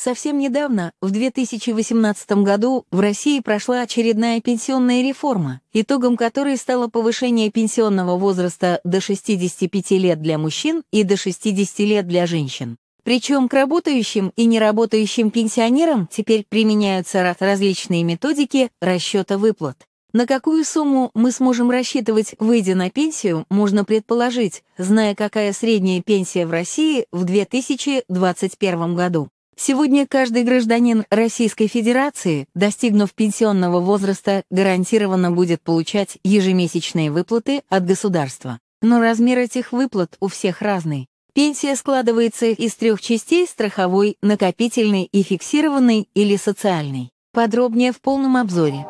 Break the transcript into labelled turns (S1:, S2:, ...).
S1: Совсем недавно, в 2018 году, в России прошла очередная пенсионная реформа, итогом которой стало повышение пенсионного возраста до 65 лет для мужчин и до 60 лет для женщин. Причем к работающим и неработающим пенсионерам теперь применяются различные методики расчета выплат. На какую сумму мы сможем рассчитывать, выйдя на пенсию, можно предположить, зная, какая средняя пенсия в России в 2021 году. Сегодня каждый гражданин Российской Федерации, достигнув пенсионного возраста, гарантированно будет получать ежемесячные выплаты от государства. Но размер этих выплат у всех разный. Пенсия складывается из трех частей – страховой, накопительной и фиксированной или социальной. Подробнее в полном обзоре.